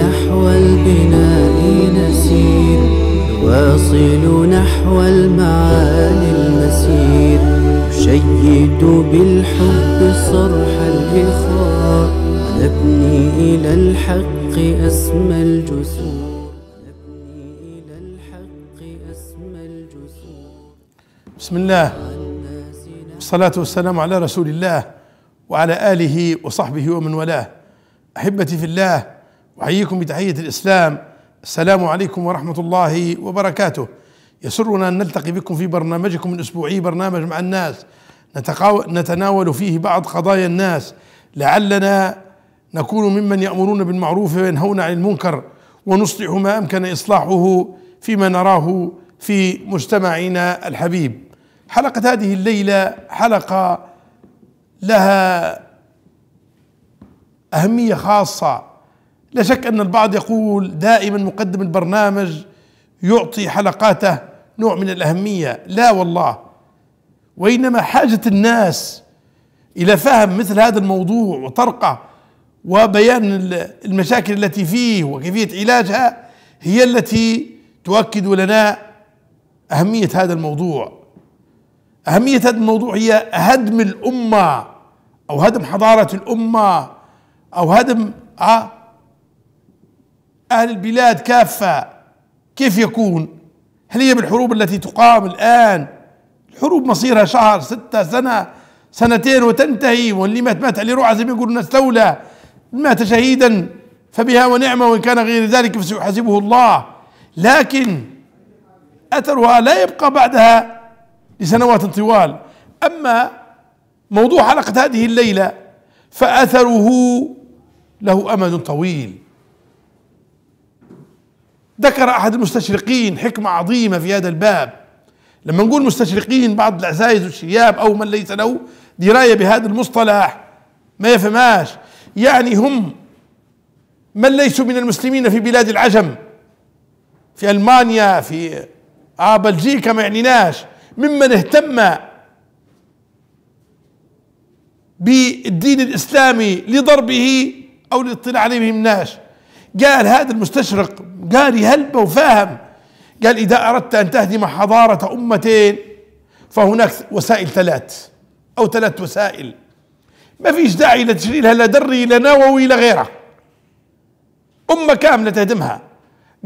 نحو البناء نسير واصل نحو المعالي المسير شيد بالحب صرح الإخاء نبني إلى الحق أسمى الجسور نبني إلى الحق أسمى الجسور بسم الله والصلاة والسلام على رسول الله وعلى آله وصحبه ومن والاه أحبتي في الله أحييكم بتحية الإسلام السلام عليكم ورحمة الله وبركاته يسرنا أن نلتقي بكم في برنامجكم الأسبوعي برنامج مع الناس نتناول فيه بعض قضايا الناس لعلنا نكون ممن يأمرون بالمعروف وينهون عن المنكر ونصلح ما أمكن إصلاحه فيما نراه في مجتمعنا الحبيب حلقة هذه الليلة حلقة لها أهمية خاصة لا شك أن البعض يقول دائما مقدم البرنامج يعطي حلقاته نوع من الأهمية لا والله وإنما حاجة الناس إلى فهم مثل هذا الموضوع وطرقه وبيان المشاكل التي فيه وكيفية علاجها هي التي تؤكد لنا أهمية هذا الموضوع أهمية هذا الموضوع هي هدم الأمة أو هدم حضارة الأمة أو هدم آه أهل البلاد كافة كيف يكون هل هي بالحروب التي تقام الآن الحروب مصيرها شهر ستة سنة سنتين وتنتهي واللي مات مات عليه روحه زي ما يقولون استولى مات شهيدا فبها ونعمه وان كان غير ذلك فسيحاسبه الله لكن اثرها لا يبقى بعدها لسنوات طوال اما موضوع حلقه هذه الليله فاثره له امد طويل ذكر أحد المستشرقين حكمة عظيمة في هذا الباب لما نقول مستشرقين بعض العزايز والشياب أو من ليس له دراية بهذا المصطلح ما يفهماش يعني هم من ليسوا من المسلمين في بلاد العجم في ألمانيا في آه بلجيكا ما يعنيناش ممن اهتم بالدين الإسلامي لضربه أو للاطلاع عليه ما يهمناش قال هذا المستشرق قاري هلبة وفاهم قال إذا أردت أن تهدم حضارة أمتين فهناك وسائل ثلاث أو ثلاث وسائل ما فيش داعي لا لا دري لا نووي لا غيره أمة كاملة تهدمها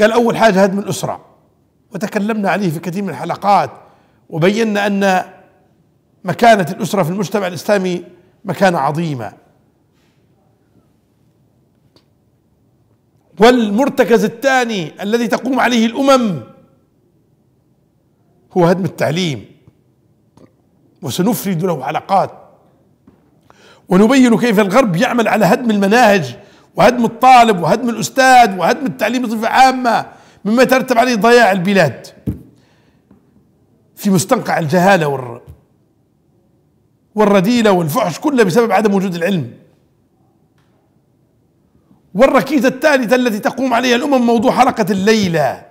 قال أول حاجة هدم الأسرة وتكلمنا عليه في كثير من الحلقات وبينا أن مكانة الأسرة في المجتمع الإسلامي مكانة عظيمة والمرتكز الثاني الذي تقوم عليه الامم هو هدم التعليم وسنفرد له علاقات ونبين كيف الغرب يعمل على هدم المناهج وهدم الطالب وهدم الاستاذ وهدم التعليم بصفه عامه مما ترتب عليه ضياع البلاد في مستنقع الجهاله والرديله والفحش كله بسبب عدم وجود العلم والركيزة الثالثة التي تقوم عليها الأمم موضوع حلقة الليلة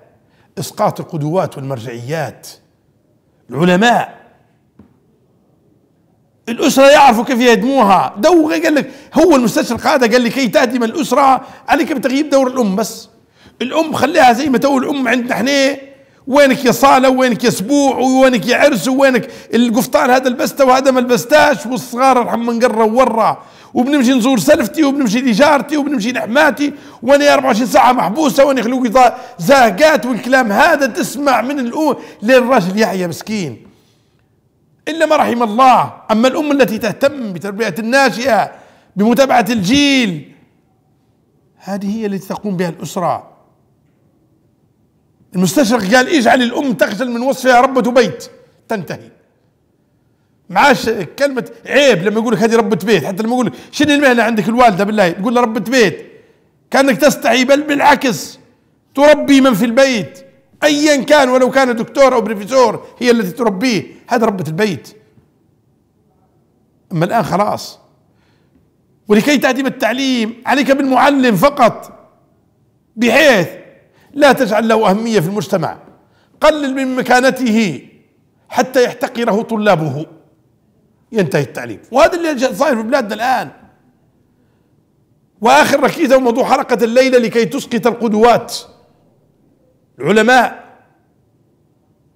إسقاط القدوات والمرجعيات العلماء الأسرة يعرفوا كيف يهدموها دو قال لك هو المستشرق هذا قال لي كي تهدم الأسرة عليك بتغييب دور الأم بس الأم خليها زي ما تو الأم عندنا احنا وينك يا صالة وينك يا سبوع وينك يا عرس وينك القفطان هذا لبسته وهذا ما البستاش والصغار ارحم من قرة ورّا وبنمشي نزور سلفتي وبنمشي لجارتي وبنمشي لحماتي وانا 24 ساعه محبوسه وانا خلوقي زاقات والكلام هذا تسمع من الام للرجل يحيى مسكين الا ما رحم الله اما الام التي تهتم بتربيه الناشئه بمتابعه الجيل هذه هي التي تقوم بها الاسره المستشرق قال اجعل الام تخجل من وصفها ربة بيت تنتهي معاش كلمة عيب لما يقول لك هذه ربة بيت حتى لما يقول لك شنو المهنة عندك الوالدة بالله تقول له ربة بيت كأنك تستحي بل بالعكس تربي من في البيت أيا كان ولو كان دكتور أو بروفيسور هي التي تربيه هذا ربة البيت أما الآن خلاص ولكي تهتم التعليم عليك بالمعلم فقط بحيث لا تجعل له أهمية في المجتمع قلل من مكانته حتى يحتقره طلابه ينتهي التعليم وهذا اللي صاير في بلادنا الآن وآخر ركيزة موضوع حلقه الليلة لكي تسقط القدوات العلماء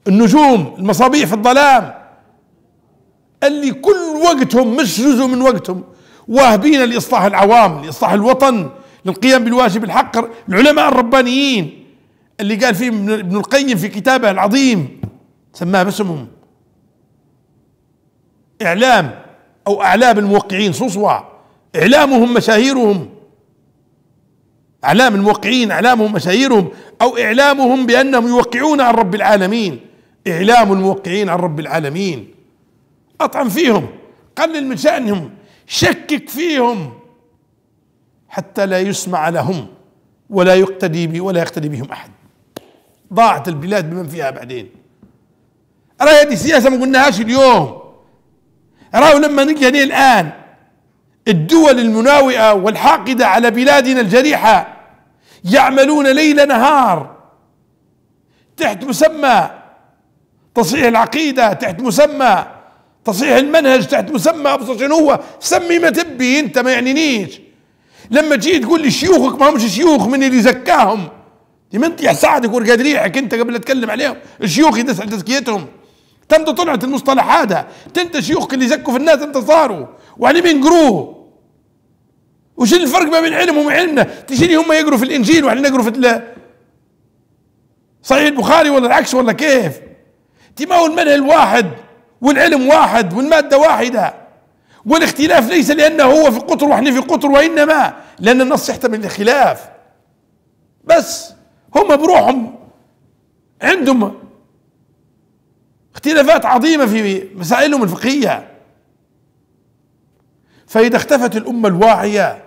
النجوم المصابيح في الظلام اللي كل وقتهم مش جزء من وقتهم واهبين لإصلاح العوام لإصلاح الوطن للقيام بالواجب الحق العلماء الربانيين اللي قال فيه ابن القيم في كتابه العظيم سماه باسمهم إعلام أو أعلام الموقعين صصوى إعلامهم مشاهيرهم أعلام الموقعين إعلامهم مشاهيرهم أو إعلامهم بأنهم يوقعون عن رب العالمين إعلام الموقعين عن رب العالمين أطعن فيهم قلل من شأنهم شكك فيهم حتى لا يسمع لهم ولا يقتدي بي ولا يقتدي بهم أحد ضاعت البلاد بمن فيها بعدين راه هذه سياسة ما قلناهاش اليوم راهو لما نجي نلقى الآن الدول المناوئة والحاقدة على بلادنا الجريحة يعملون ليل نهار تحت مسمى تصحيح العقيدة تحت مسمى تصحيح المنهج تحت مسمى ابصر شنو هو سمي ما تبي انت ما يعنينيش لما تجي تقول لي شيوخك ما همش شيوخ من اللي زكاهم دي منطيح ساعدك ورقاد ريحك انت قبل اتكلم عليهم الشيوخ يدس على تزكيتهم تمت طلعت المصطلح هذا تنت شيوخك اللي زكوا في الناس انت صاروا وعليه قروه وش الفرق ما بين علمهم وعلمنا تجيني هم يقروا في الانجيل وعلينا نقروا في صحيح البخاري ولا العكس ولا كيف تما المنهل واحد والعلم واحد والمادة واحدة والاختلاف ليس لأنه هو في قطر واحنا في قطر وإنما لأن النص يحتمل الخلاف بس هم بروحهم عندهم اختلافات عظيمة في مسائلهم الفقهية فإذا اختفت الأمة الواعية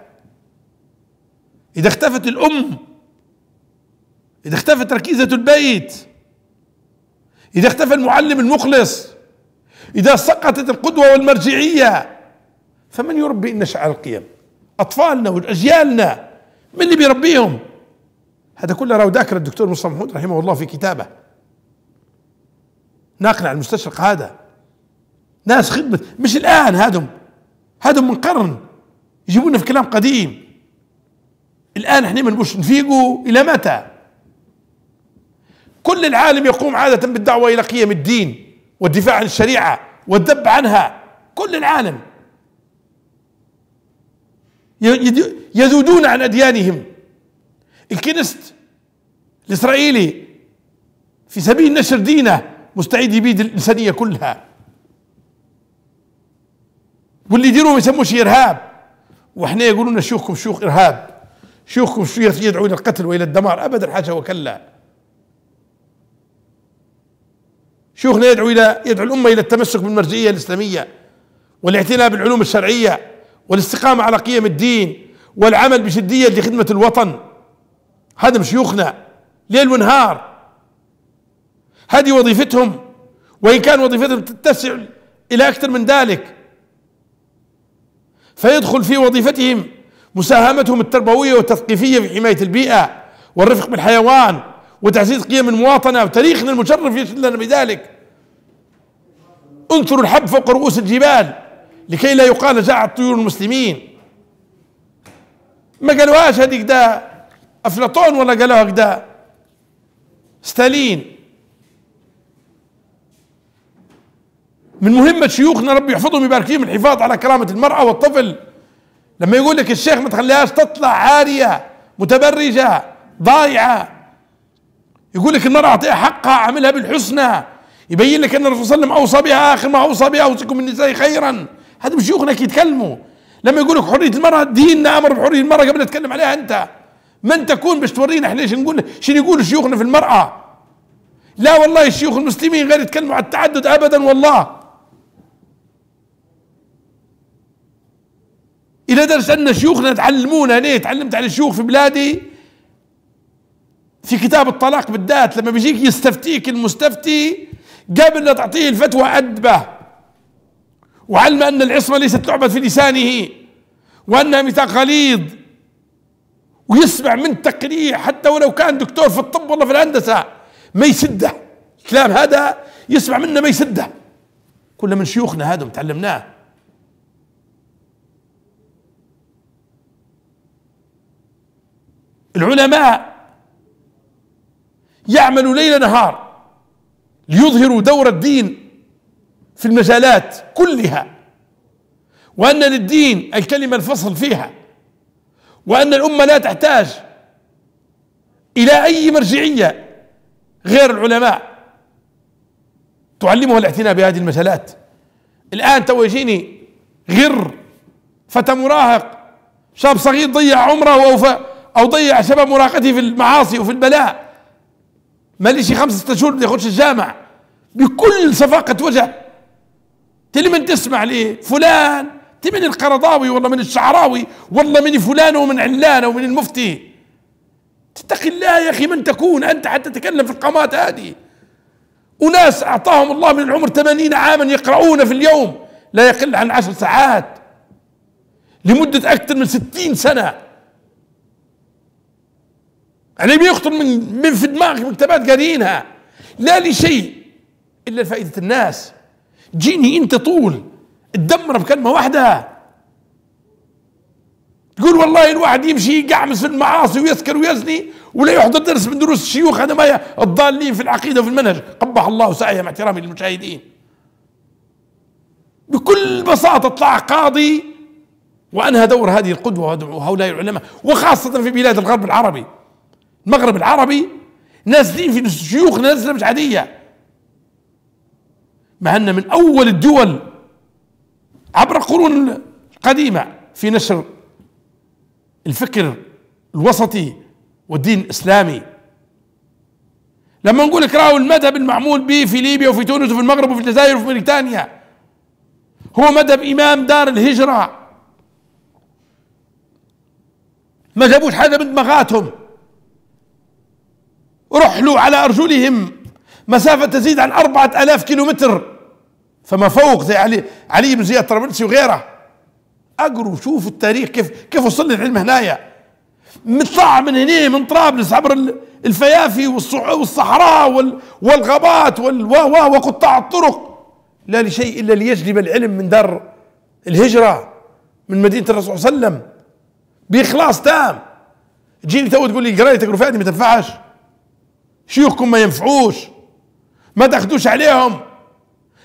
إذا اختفت الأم إذا اختفت ركيزة البيت إذا اختفى المعلم المخلص إذا سقطت القدوة والمرجعية فمن يربي إن شعر القيم أطفالنا وأجيالنا من اللي بيربيهم هذا كله راهو ذاكر الدكتور مصطفى محمود رحمه الله في كتابه ناقل على المستشرق هذا ناس خدمة مش الآن هادم هادم من قرن يجيبونا في كلام قديم الآن احنا ما بوش نفيقوا إلى متى كل العالم يقوم عادة بالدعوة إلى قيم الدين والدفاع عن الشريعة والذب عنها كل العالم يذودون عن أديانهم الكنست الإسرائيلي في سبيل نشر دينه مستعيد يبيد الانسانيه كلها واللي يديروه ما يسموش ارهاب وإحنا يقولون شيوخكم شيوخ ارهاب شيوخكم شيوخ يدعو الى القتل والى الدمار ابدا حاشا وكلا شيوخنا يدعو الى يدعو الامه الى التمسك بالمرجعيه الاسلاميه والاعتناء بالعلوم الشرعيه والاستقامه على قيم الدين والعمل بجديه لخدمه الوطن هذا من شيوخنا ليل ونهار هذه وظيفتهم وإن كان وظيفتهم تتسع إلى أكثر من ذلك فيدخل في وظيفتهم مساهمتهم التربوية والتثقيفية في حماية البيئة والرفق بالحيوان وتعزيز قيم المواطنة وتاريخنا المشرف يشهد لنا بذلك انثروا الحب فوق رؤوس الجبال لكي لا يقال جاع الطيور المسلمين ما قالوهاش هذيك ده افلاطون ولا قالوها كده ستالين من مهمة شيوخنا رب يحفظهم فيهم الحفاظ على كرامة المرأة والطفل لما يقول لك الشيخ ما تخليهاش تطلع عارية متبرجة ضايعة يقول لك المرأة أعطيها حقها عملها بالحسنى يبين لك أن الرسول صلى الله عليه وسلم أوصى بها آخر ما أوصى بها أوصيكم بالنساء خيرا هذا مش شيوخنا يتكلموا لما يقول لك حرية المرأة ديننا أمر بحرية المرأة قبل نتكلم عليها أنت من تكون باش تورينا احنا ايش نقول شنو يقولوا شيوخنا في المرأة لا والله شيوخ المسلمين غير يتكلموا على التعدد أبدا والله الى درجه ان شيوخنا تعلمونا ليه تعلمت على الشيوخ في بلادي في كتاب الطلاق بالذات لما بيجيك يستفتيك المستفتي قبل لا تعطيه الفتوى أدبه وعلم أن العصمة ليست تعبد في لسانه وأنها ميثاق غليظ ويسمع من تقريع حتى ولو كان دكتور في الطب ولا في الهندسة ما يسده الكلام هذا يسمع منه ما يسده كل من شيوخنا هذا تعلمناه العلماء يعملوا ليل نهار ليظهروا دور الدين في المجالات كلها وأن للدين الكلمة الفصل فيها وأن الأمة لا تحتاج إلى أي مرجعية غير العلماء تعلمها الاعتناء بهذه المجالات الآن تو يجيني غر فتى مراهق شاب صغير ضيع عمره وأوفى او ضيع شباب مراهقته في المعاصي وفي البلاء ما ليش خمسة ستة شهور بدي يخش الجامع بكل صفاقة وجه تلي من تسمع ليه فلان تلي من القرضاوي والله من الشعراوي والله من فلان ومن علان ومن المفتي تتق الله يا اخي من تكون انت حتى تتكلم في القامات هذه وناس اعطاهم الله من العمر 80 عاما يقرؤون في اليوم لا يقل عن عشر ساعات لمدة أكثر من ستين سنة يعني بيخطر من, من في دماغك مكتبات قاريينها لا لشيء الا لفائده الناس جيني انت طول تدمر بكلمه واحده تقول والله الواحد يمشي يقعمس في المعاصي ويسكر ويزني ولا يحضر درس من دروس الشيوخ هذا ما الضالين في العقيده وفي المنهج قبح الله سعيه مع احترامي للمشاهدين بكل بساطه طلع قاضي وانهى دور هذه القدوه وهؤلاء العلماء وخاصه في بلاد الغرب العربي المغرب العربي نازلين في شيوخ نازله مش عاديه مع ان من اول الدول عبر القرون القديمه في نشر الفكر الوسطي والدين الاسلامي لما نقول لك راهو المذهب المعمول به في ليبيا وفي تونس وفي المغرب وفي الجزائر وفي موريتانيا هو مذهب امام دار الهجره ما جابوش حاجه من دماغاتهم رحلوا على أرجلهم مسافة تزيد عن أربعة ألاف كيلومتر فما فوق زي علي علي بن زياد طرابلسي وغيره اقروا شوفوا التاريخ كيف كيف وصل العلم هنايا مطلع من هنا من طرابلس عبر الفيافي والصحراء والغابات والوا وقطاع الطرق لا لشيء الا ليجلب العلم من دار الهجره من مدينه الرسول صلى الله عليه وسلم باخلاص تام تجيني تو تقول لي قرايتك رفادي ما تنفعش شيوخكم ما ينفعوش ما تاخدوش عليهم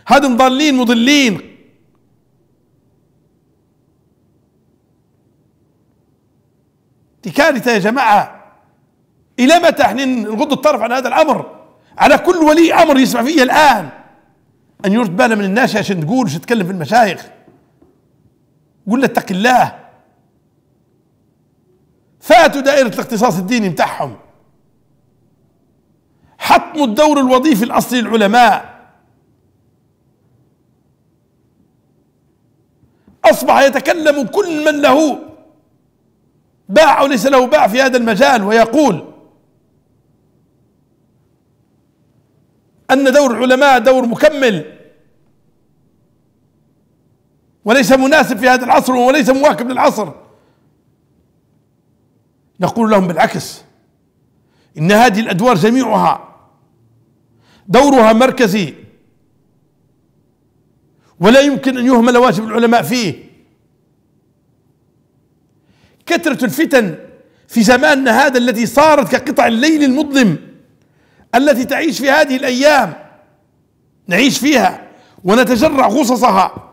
هاد مضلين مضلين دي كارثه يا جماعه الى متى احنا نغض الطرف عن هذا الامر على كل ولي امر يسمع فيه الان ان يرد باله من الناس عشان تقول وش تتكلم في المشايخ قول له اتق الله فاتوا دائره الاختصاص الديني بتاعهم حطم الدور الوظيفي الأصلي للعلماء أصبح يتكلم كل من له باع أو ليس له باع في هذا المجال ويقول أن دور العلماء دور مكمل وليس مناسب في هذا العصر وليس مواكب للعصر نقول لهم بالعكس إن هذه الأدوار جميعها دورها مركزي ولا يمكن أن يهمل واجب العلماء فيه كثرة الفتن في زماننا هذا التي صارت كقطع الليل المظلم التي تعيش في هذه الأيام نعيش فيها ونتجرع غصصها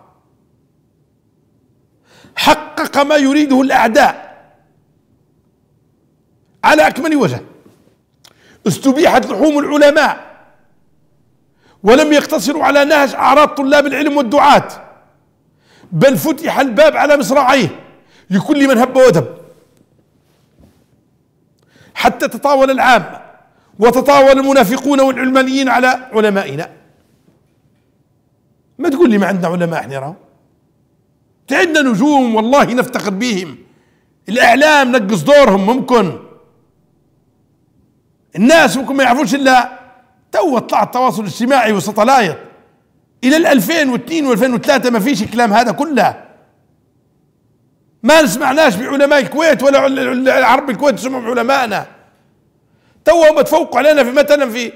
حقق ما يريده الأعداء على أكمل وجه استبيحت لحوم العلماء ولم يقتصروا على نهج أعراض طلاب العلم والدعاة بل فتح الباب على مصراعيه لكل من هب ودب حتى تطاول العامة وتطاول المنافقون والعلمانيين على علمائنا ما تقول لي ما عندنا علماء احنا راهو عندنا نجوم والله نفتخر بهم الاعلام نقص دورهم ممكن الناس ممكن ما يعرفوش الا تو طلع التواصل الاجتماعي والستلايط الى ال 2002 و2003 ما فيش الكلام هذا كله ما سمعناش بعلماء الكويت ولا عرب الكويت سمعوا بعلمائنا توهم تفوقوا علينا في مثلا في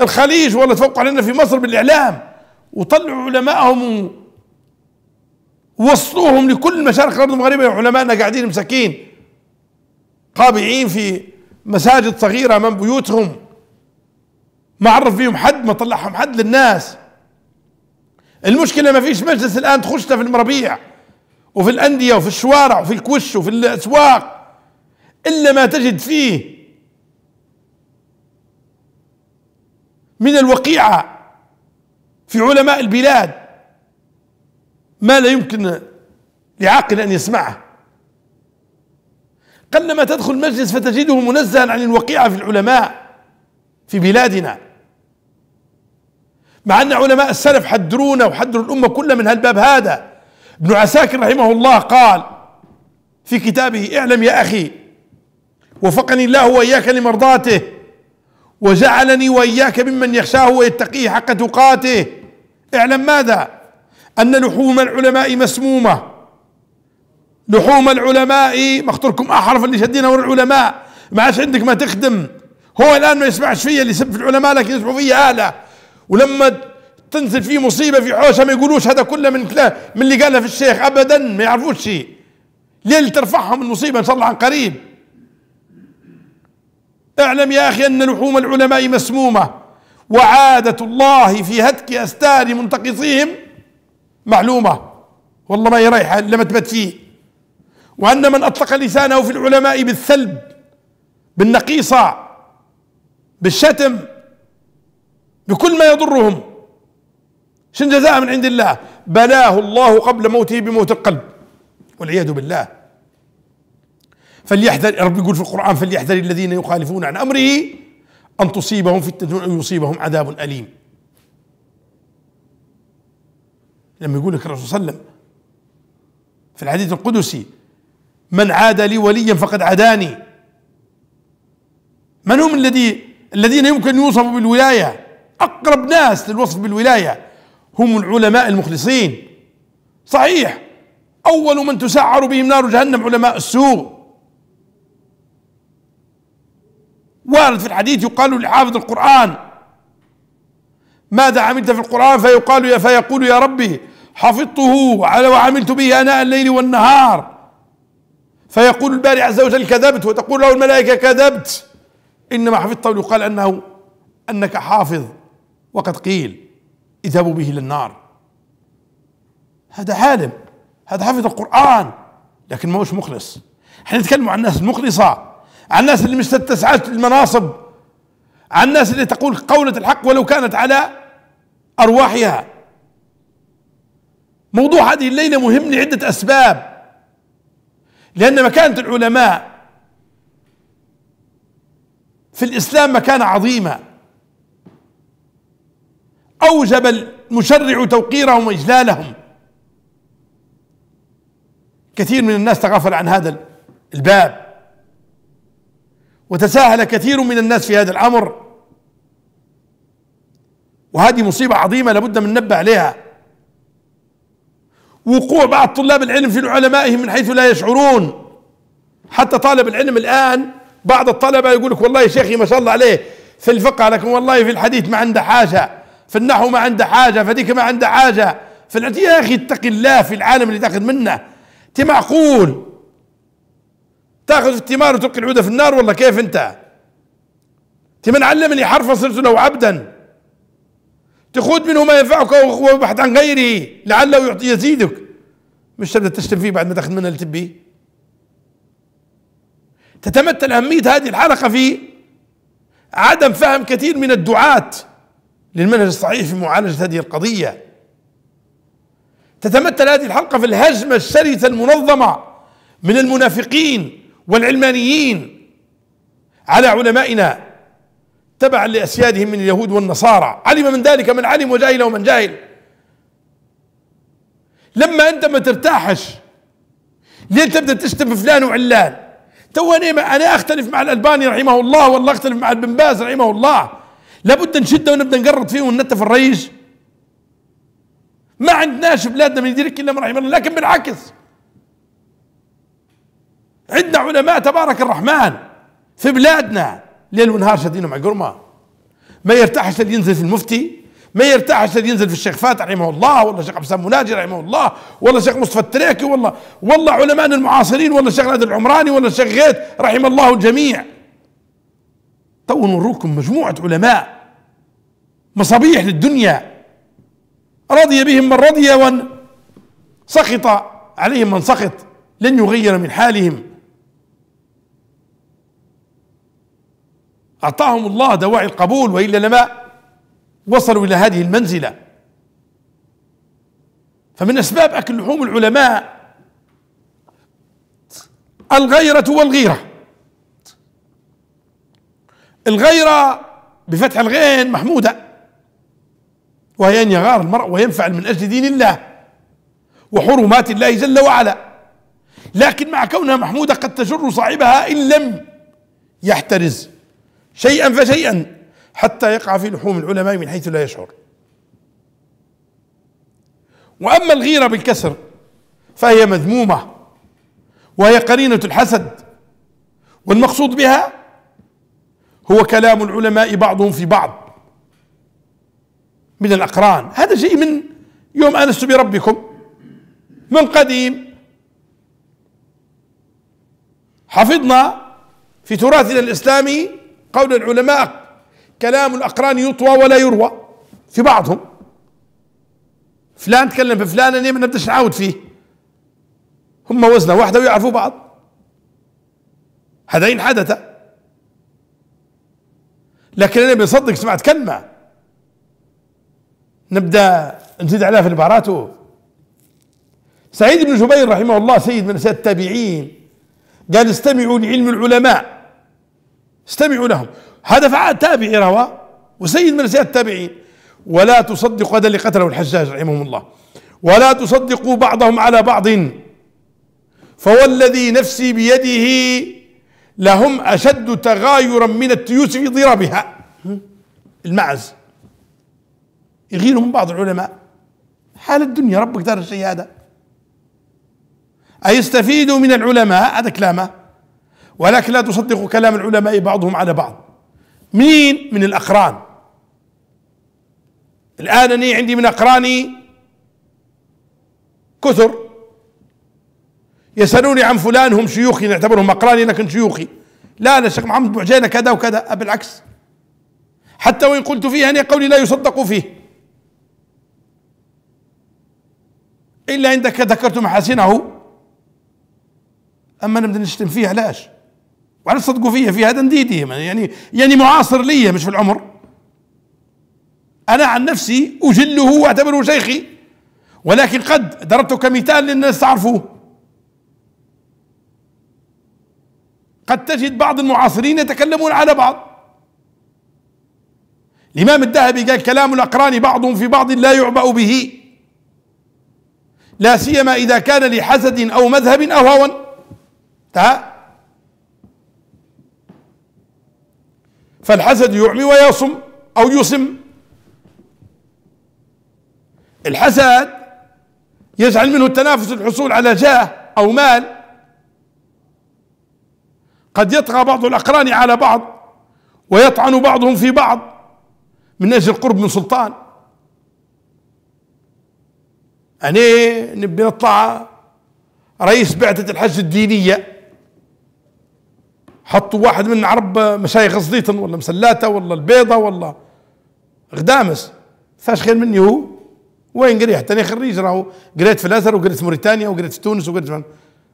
الخليج ولا تفوقوا علينا في مصر بالاعلام وطلعوا علمائهم ووصلوهم لكل مشارق الارض المغربيه وعلمائنا قاعدين مساكين قابعين في مساجد صغيره من بيوتهم ما عرف فيهم حد ما طلعهم حد للناس المشكلة ما فيش مجلس الآن تخشنا في المربيع وفي الأندية وفي الشوارع وفي الكوش وفي الأسواق إلا ما تجد فيه من الوقيعة في علماء البلاد ما لا يمكن لعاقل أن يسمعه قلما تدخل مجلس فتجده منزها عن الوقيعة في العلماء في بلادنا مع أن علماء السلف حذرونا وحذروا الأمة كلها من هالباب هذا ابن عساكر رحمه الله قال في كتابه اعلم يا أخي وفقني الله وإياك لمرضاته وجعلني وإياك ممن يخشاه ويتقيه حق تقاته اعلم ماذا أن لحوم العلماء مسمومة لحوم العلماء مخطركم أحرف اللي شدينا ورا العلماء ما عادش عندك ما تخدم هو الآن ما يسمعش فيا اللي يسب في العلماء لكن يسمعوا فيا أهله ولما تنزل فيه مصيبه في حوشه ما يقولوش هذا كله من كلا من اللي قالها في الشيخ ابدا ما يعرفوش شيء اللي ترفعهم المصيبه ان شاء الله عن قريب اعلم يا اخي ان لحوم العلماء مسمومه وعاده الله في هتك استار منتقصيهم معلومه والله ما هي الا لما تبت فيه وان من اطلق لسانه في العلماء بالثلب بالنقيصه بالشتم بكل ما يضرهم شن جزاء من عند الله بلاه الله قبل موته بموت القلب والعياذ بالله فليحذر رب يقول في القرآن فليحذر الذين يخالفون عن أمره أن تصيبهم فتنة أو يصيبهم عذاب أليم لما يقول لك الرسول صلى الله عليه وسلم في الحديث القدسي من عاد لي وليا فقد عاداني من هم الذي الذين يمكن يوصفوا بالولايه اقرب ناس للوصف بالولايه هم العلماء المخلصين صحيح اول من تسعر بهم نار جهنم علماء السوء وارد في الحديث يقال لحافظ القرآن ماذا عملت في القرآن فيقال يا فيقول يا ربي حفظته على وعملت به أناء الليل والنهار فيقول الباري عز وجل كذبت وتقول له الملائكة كذبت إنما حفظته يقال أنه أنك حافظ وقد قيل اذهبوا به الى النار هذا عالم هذا حفظ القرآن لكن ما هوش مخلص احنا نتكلم عن الناس المخلصة عن الناس اللي مش تسعى للمناصب عن الناس اللي تقول قولة الحق ولو كانت على أرواحها موضوع هذه الليلة مهم لعدة أسباب لأن مكانة العلماء في الإسلام مكانة عظيمة أوجب المشرع توقيرهم وإجلالهم كثير من الناس تغافل عن هذا الباب وتساهل كثير من الناس في هذا الأمر وهذه مصيبة عظيمة لابد من ننبه عليها وقوع بعض طلاب العلم في علمائهم من حيث لا يشعرون حتى طالب العلم الآن بعض الطلبة يقول لك والله يا شيخي ما شاء الله عليه في الفقه لكن والله في الحديث ما عنده حاجة في النحو ما عنده حاجة فديك ما عنده حاجة في يا أخي اتق الله في العالم اللي تاخذ منه أنت معقول تاخذ الثمار وتلقي العودة في النار والله كيف أنت أنت من علمني حرفا صرت له عبدا تخوض منه ما ينفعك وابحث عن غيره لعله يعطي يزيدك مش تبدا تشتم فيه بعد ما تاخذ منه اللي تبيه تتمثل أهمية هذه الحلقة في عدم فهم كثير من الدعاة للمنهج الصحيح في معالجة هذه القضية تتمثل هذه الحلقة في الهجمة الشرسة المنظمة من المنافقين والعلمانيين على علمائنا تبعا لأسيادهم من اليهود والنصارى علم من ذلك من علم وجاهل ومن جاهل لما أنت ما ترتاحش ليه تبدأ تشتم فلان وعلان تو أنا أختلف مع الألباني رحمه الله والله أختلف مع ابن باز رحمه الله لابد نشده ونبدا نقرط فيه وننتف الريش ما عندناش بلادنا من يديرك الا من رحم الله لكن بالعكس عندنا علماء تبارك الرحمن في بلادنا ليل ونهار شادين مع قرمه ما يرتاحش ينزل في المفتي ما يرتاحش ينزل في الشيخ فاتح رحمه الله ولا الشيخ حسام مناجي رحمه الله ولا الشيخ مصطفى التريكي ولا والله علماء المعاصرين ولا الشيخ نادر العمراني ولا الشيخ غيث رحم الله الجميع تو نوركم مجموعة علماء مصابيح للدنيا رضي بهم من رضي سخط عليهم من سخط لن يغير من حالهم أعطاهم الله دواعي القبول وإلا لما وصلوا إلى هذه المنزلة فمن أسباب أكل لحوم العلماء الغيرة والغيرة الغيرة بفتح الغين محمودة وهي أن يغار المرء وينفعل من أجل دين الله وحرمات الله جل وعلا لكن مع كونها محمودة قد تجر صاحبها إن لم يحترز شيئا فشيئا حتى يقع في لحوم العلماء من حيث لا يشعر واما الغيره بالكسر فهي مذمومه وهي قرينه الحسد والمقصود بها هو كلام العلماء بعضهم في بعض من الأقران هذا شيء من يوم أنست بربكم من قديم حفظنا في تراثنا الإسلامي قول العلماء كلام الأقران يطوى ولا يروى في بعضهم فلان تكلم في فلان أنا ما نبداش نعاود فيه هم وزنه واحدة ويعرفوا بعض هذين حدث لكن انا بصدق سمعت كلمه نبدا نزيد عليها في عباراته سعيد بن جبير رحمه الله سيد من سيد التابعين قال استمعوا لعلم العلماء استمعوا لهم هذا فعال تابعي روى وسيد من سيد التابعين ولا تصدقوا هذا اللي قتله الحجاج رحمه الله ولا تصدقوا بعضهم على بعض فوالذي نفسي بيده لهم أشد تغايرا من التيوس في ضربها المعز يغيرهم بعض العلماء حال الدنيا ربك دار الشيء هذا أيستفيدوا من العلماء هذا كلامه ولكن لا تصدقوا كلام العلماء بعضهم على بعض مين من الأقران الآن أنا عندي من أقراني كثر يسألوني عن فلان هم شيوخي نعتبرهم أقراني لكن شيوخي لا أنا الشيخ محمد بوعجينة كذا وكذا أه، بالعكس حتى وإن قلت فيه أن يعني قولي لا يصدق فيه إلا عندك ذكرت محاسنه أما أنا بدنا نشتم فيه علاش وعلاش صدقوا فيه في هذا نديدي يعني يعني معاصر لي مش في العمر أنا عن نفسي أجله وأعتبره شيخي ولكن قد ضربته كمثال للناس تعرفوه قد تجد بعض المعاصرين يتكلمون على بعض الإمام الذهبي قال كلام الأقران بعضهم في بعض لا يعبأ به لا سيما إذا كان لحسد أو مذهب أو هوى انتهى فالحسد يعمي ويصم أو يصم الحسد يجعل منه التنافس الحصول على جاه أو مال قد يطغى بعض الأقران على بعض ويطعن بعضهم في بعض من أجل القرب من سلطان أنا نبي نطلع رئيس بعثة الحج الدينية حطوا واحد من عرب مشايخ زليطن ولا مسلاتة ولا البيضة ولا غدامس فاش خير مني هو وين قريت انا خريج راهو قريت في الازهر وقريت في موريتانيا وقريت في تونس وقريت في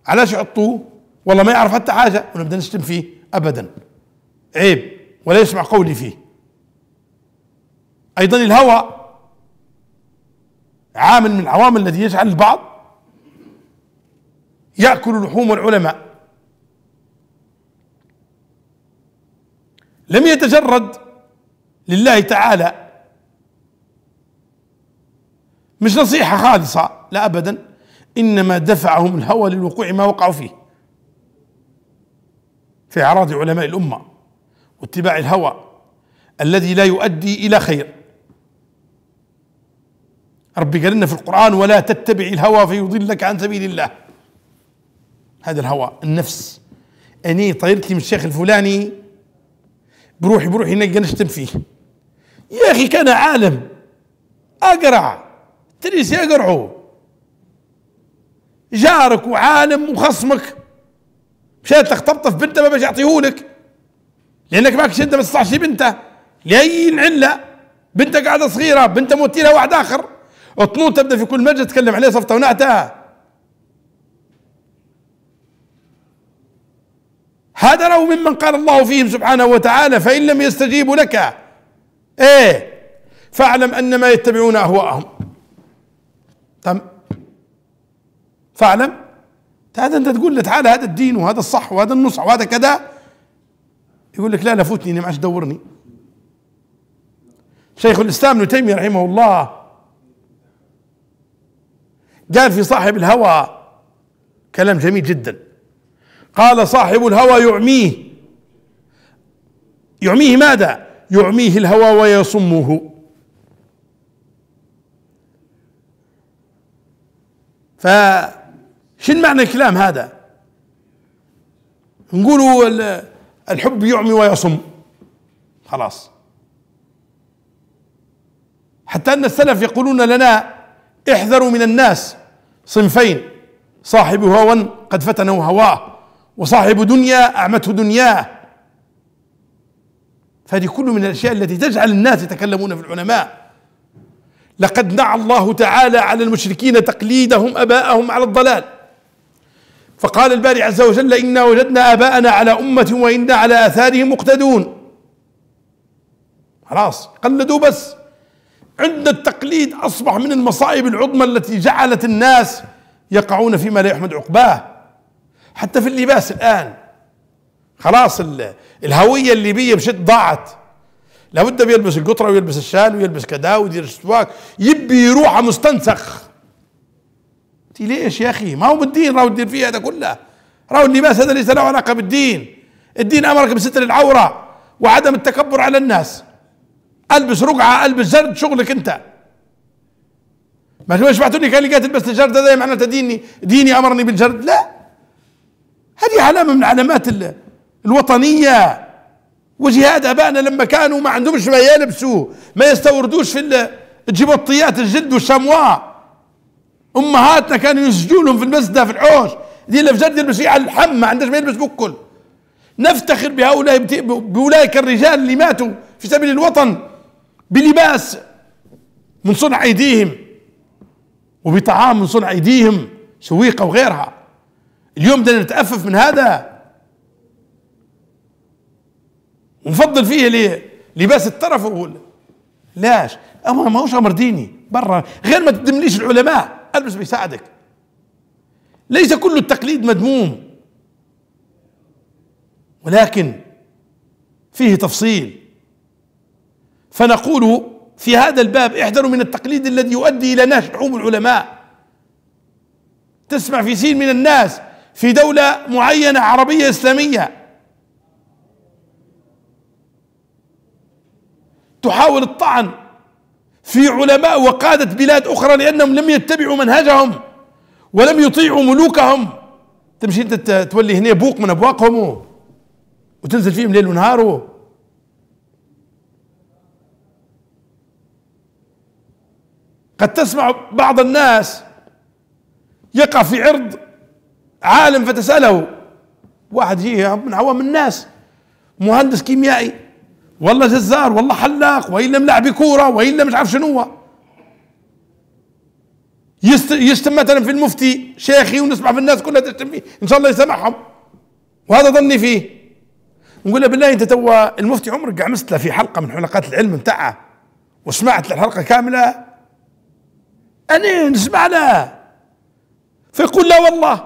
علاش يحطوه والله ما يعرف حتى حاجه ونبدا نشتم فيه ابدا عيب ولا يسمع قولي فيه ايضا الهوى عامل من العوامل الذي يجعل البعض ياكل لحوم العلماء لم يتجرد لله تعالى مش نصيحه خالصه لا ابدا انما دفعهم الهوى للوقوع ما وقعوا فيه في اعراض علماء الامه واتباع الهوى الذي لا يؤدي الى خير ربي قال لنا في القران ولا تتبع الهوى فيضلك عن سبيل الله هذا الهوى النفس اني طيرت من الشيخ الفلاني بروحي بروحي نلقى نشتم فيه يا اخي كان عالم اقرع تريس يقرعه جارك وعالم وخصمك مشان تختبطه في بنته ما باش يعطيهولك لانك ماكش انت ما تستطعش بنته لاي عله بنته قاعده صغيره بنته موتي لها واحد اخر الطنون تبدا في كل مجلس تتكلم عليه صفته ونعته هذا راهو ممن قال الله فيهم سبحانه وتعالى فان لم يستجيبوا لك ايه فاعلم انما يتبعون اهواءهم تم فاعلم هذا انت تقول له تعال هذا الدين وهذا الصح وهذا النصح وهذا كذا يقول لك لا لا فوتني ما عادش دورني شيخ الاسلام ابن تيميه رحمه الله قال في صاحب الهوى كلام جميل جدا قال صاحب الهوى يعميه يعميه ماذا يعميه الهوى ويصمه ف شنو معنى الكلام هذا نقولوا الحب يعمي ويصم خلاص حتى ان السلف يقولون لنا احذروا من الناس صنفين صاحب هوى قد فتنه هواه وصاحب دنيا اعمته دنياه فهذه كل من الاشياء التي تجعل الناس يتكلمون في العلماء لقد نعى الله تعالى على المشركين تقليدهم اباءهم على الضلال فقال الباري عز وجل إنا وجدنا آباءنا على أمة وإنا على آثارهم مقتدون خلاص قلدوا بس عند التقليد أصبح من المصائب العظمى التي جعلت الناس يقعون فيما لا يحمد عقباه حتى في اللباس الآن خلاص الهوية الليبية بشد ضاعت لابد بيلبس القطرة ويلبس الشال ويلبس كذا ويدير السواك يبي يروح مستنسخ انت ليش يا اخي ما هو بالدين راهو الدين فيه هذا كله راهو اللباس هذا ليس له علاقه بالدين الدين امرك بستر العوره وعدم التكبر على الناس البس رقعه البس زرد شغلك انت ما شبعتوني كان قالت البس الجرد هذا يعني معناته ديني ديني امرني بالجرد لا هذه علامه من علامات الوطنيه وجهاد ابائنا لما كانوا ما عندهمش ما يلبسوا ما يستوردوش في الجبطيات الجلد والشمواه امهاتنا كانوا يسجونهم في المسجد في الحوش دي اللي في جد المسيح الحم ما عندهاش ما يلبس بكل نفتخر بهؤلاء باولئك الرجال اللي ماتوا في سبيل الوطن بلباس من صنع ايديهم وبطعام من صنع ايديهم سويقه وغيرها اليوم بدنا نتأفف من هذا ونفضل فيه ليه لباس الترف ولا لاش امر هوش امر ديني برا غير ما تدمليش العلماء البس بيساعدك ليس كل التقليد مذموم ولكن فيه تفصيل فنقول في هذا الباب احذروا من التقليد الذي يؤدي الى نهش لحوم العلماء تسمع في سين من الناس في دولة معينة عربية إسلامية تحاول الطعن في علماء وقادة بلاد أخرى لأنهم لم يتبعوا منهجهم ولم يطيعوا ملوكهم تمشي أنت تولي هنا بوق من أبواقهم وتنزل فيهم ليل ونهار قد تسمع بعض الناس يقع في عرض عالم فتسأله واحد يجي من عوام الناس مهندس كيميائي والله جزار والله حلاق والا ملاعب كوره والا مش عارف شنو يشتم مثلا في المفتي شيخي ونسمع في الناس كلها تشتم فيه ان شاء الله يسامحهم وهذا ظني فيه نقول له بالله انت توا المفتي عمرك قعمست له في حلقه من حلقات العلم نتاعه وسمعت الحلقه كامله انا نسمع له فيقول لا والله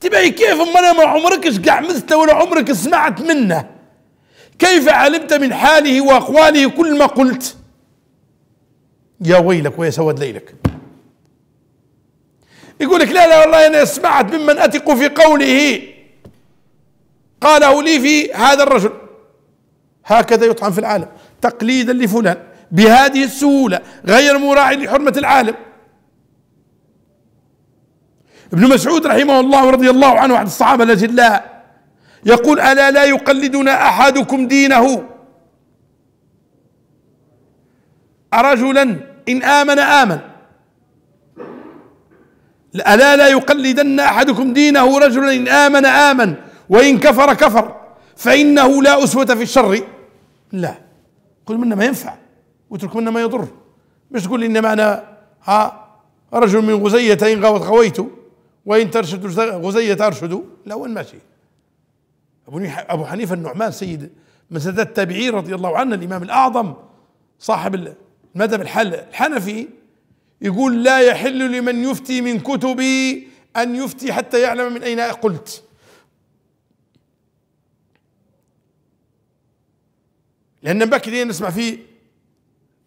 تبقى كيف ما انا ما عمركش قعمست ولا عمرك سمعت منه كيف علمت من حاله وأقواله كل ما قلت يا ويلك ويا سواد ليلك يقول لك لا لا والله أنا سمعت ممن أثق في قوله قاله لي في هذا الرجل هكذا يطعن في العالم تقليدا لفلان بهذه السهولة غير مراعي لحرمة العالم ابن مسعود رحمه الله ورضي الله عنه أحد الصحابة الذي لا يقول ألا لا يقلدنا أحدكم دينه أرجلا إن آمن آمن ألا لا يقلدن أحدكم دينه رجلا إن آمن آمن وإن كفر كفر فإنه لا أسوة في الشر لا كل منا ما ينفع واترك منا ما يضر مش تقول إنما أنا ها رجل من غزية إن غوت غويت وإن ترشد غزية أرشد لا وين ماشي أبو حنيفة النعمان سيد من سادات التابعين رضي الله عنه الإمام الأعظم صاحب المذهب الحنفي يقول لا يحل لمن يفتي من كتبي أن يفتي حتى يعلم من أين قلت لأن بكري نسمع في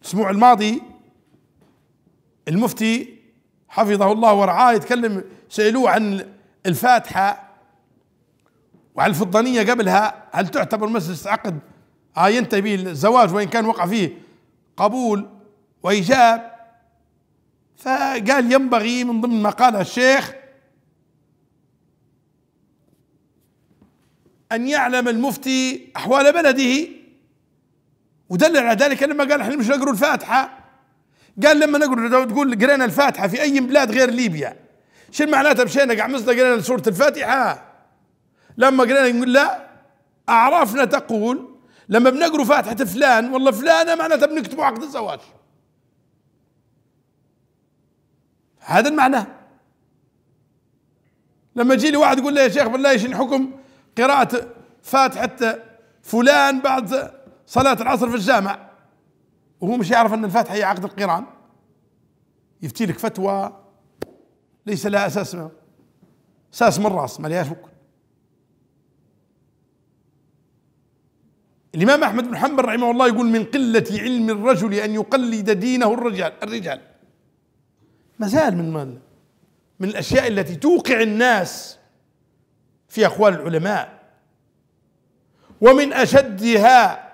الأسبوع الماضي المفتي حفظه الله ورعاه يتكلم سألوه عن الفاتحة وعلى الفضانيه قبلها هل تعتبر مجلس عقد آه ينتهي به الزواج وإن كان وقع فيه قبول وإيجاب فقال ينبغي من ضمن ما قاله الشيخ أن يعلم المفتي أحوال بلده ودلل على ذلك لما قال احنا مش نقرأ الفاتحة قال لما نقرأ تقول قرينا الفاتحة في أي بلاد غير ليبيا شو معناتها مشينا مصدق قرينا سورة الفاتحة لما قرينا نقول لا أعرافنا تقول لما بنقروا فاتحة فلان والله فلانة معناتها بنكتبوا عقد الزواج هذا المعنى لما يجي لي واحد يقول لي يا شيخ بالله شنو حكم قراءة فاتحة فلان بعد صلاة العصر في الجامع وهو مش يعرف أن الفاتحة هي عقد القران يفتي لك فتوى ليس لها أساس منه. أساس من الراس ما لهاش بكل الإمام أحمد بن حنبل رحمه الله يقول من قلة علم الرجل أن يقلد دينه الرجال الرجال ما زال من من, من الأشياء التي توقع الناس في أقوال العلماء ومن أشدها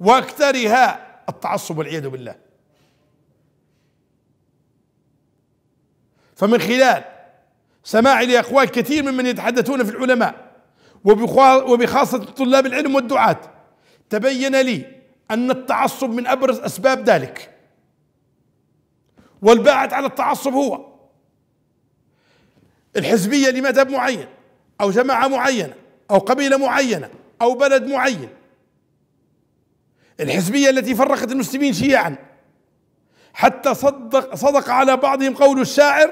وأكثرها التعصب والعياذ بالله فمن خلال سماعي لأقوال كثير ممن يتحدثون في العلماء وبخاصة طلاب العلم والدعاة تبين لي أن التعصب من أبرز أسباب ذلك والباعد على التعصب هو الحزبية لمذهب معين أو جماعة معينة أو قبيلة معينة أو بلد معين الحزبية التي فرقت المسلمين شيعا حتى صدق صدق على بعضهم قول الشاعر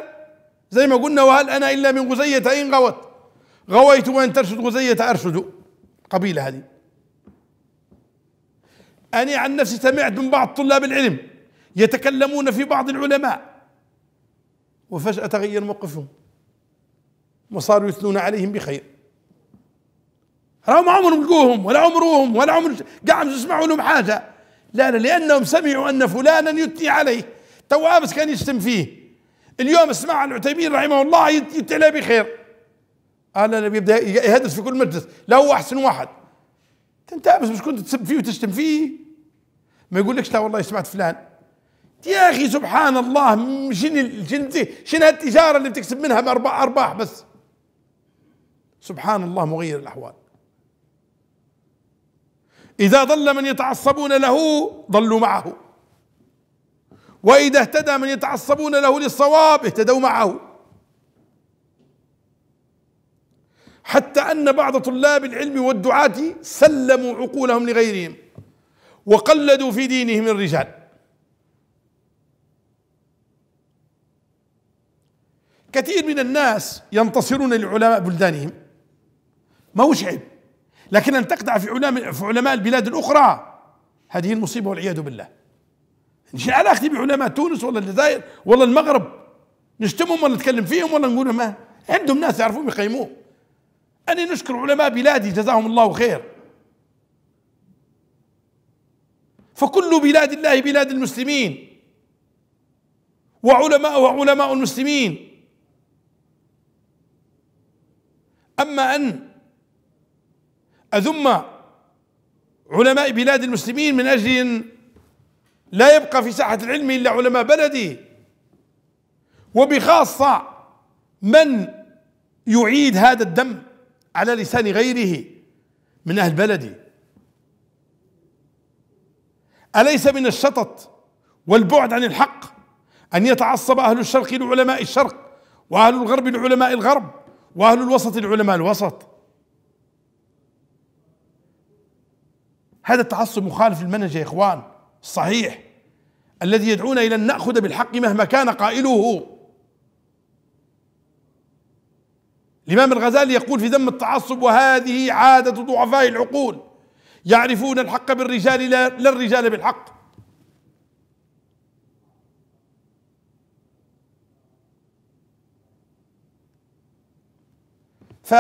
زي ما قلنا وهل أنا إلا من غزية إن غوت غويت وإن ترشد غزية أرشد قبيلة هذه أنا عن نفسي سمعت من بعض طلاب العلم يتكلمون في بعض العلماء وفجأة تغير موقفهم وصاروا يثنون عليهم بخير راهم عمرهم لقوهم ولا عمرهم ولا عمر قاعد يسمعوا لهم حاجة لا لا لأنهم سمعوا أن فلانا يثني عليه تو أمس كان يشتم فيه اليوم اسمع العتيمين رحمه الله يثني عليه بخير قال أنا بيبدأ يهدد في كل مجلس لا هو أحسن واحد انت امس مش كنت تسب فيه وتشتم فيه ما يقولكش لا والله سمعت فلان يا اخي سبحان الله شنو شنو شنو هالتجاره اللي بتكسب منها ارباح بس سبحان الله مغير الاحوال اذا ضل من يتعصبون له ضلوا معه واذا اهتدى من يتعصبون له للصواب اهتدوا معه حتى ان بعض طلاب العلم والدعاه سلموا عقولهم لغيرهم وقلدوا في دينهم الرجال كثير من الناس ينتصرون لعلماء بلدانهم ما هوش عيب لكن ان تقطع في علماء في علماء البلاد الاخرى هذه المصيبه والعياذ بالله نجي علاقتي بعلماء تونس ولا الجزائر ولا المغرب نشتمهم ولا نتكلم فيهم ولا نقول ما عندهم ناس يعرفون يقيموه أنا نشكر علماء بلادي جزاهم الله خير فكل بلاد الله بلاد المسلمين وعلماء وعلماء المسلمين أما أن أذم علماء بلاد المسلمين من أجل أن لا يبقى في ساحة العلم إلا علماء بلدي وبخاصة من يعيد هذا الدم على لسان غيره من أهل بلدي أليس من الشطط والبعد عن الحق أن يتعصب أهل الشرق لعلماء الشرق وأهل الغرب لعلماء الغرب وأهل الوسط لعلماء الوسط هذا التعصب مخالف المنهج يا إخوان الصحيح الذي يدعونا إلى أن نأخذ بالحق مهما كان قائله الإمام الغزالي يقول في ذم التعصب وهذه عادة ضعفاء العقول يعرفون الحق بالرجال لا الرجال بالحق ف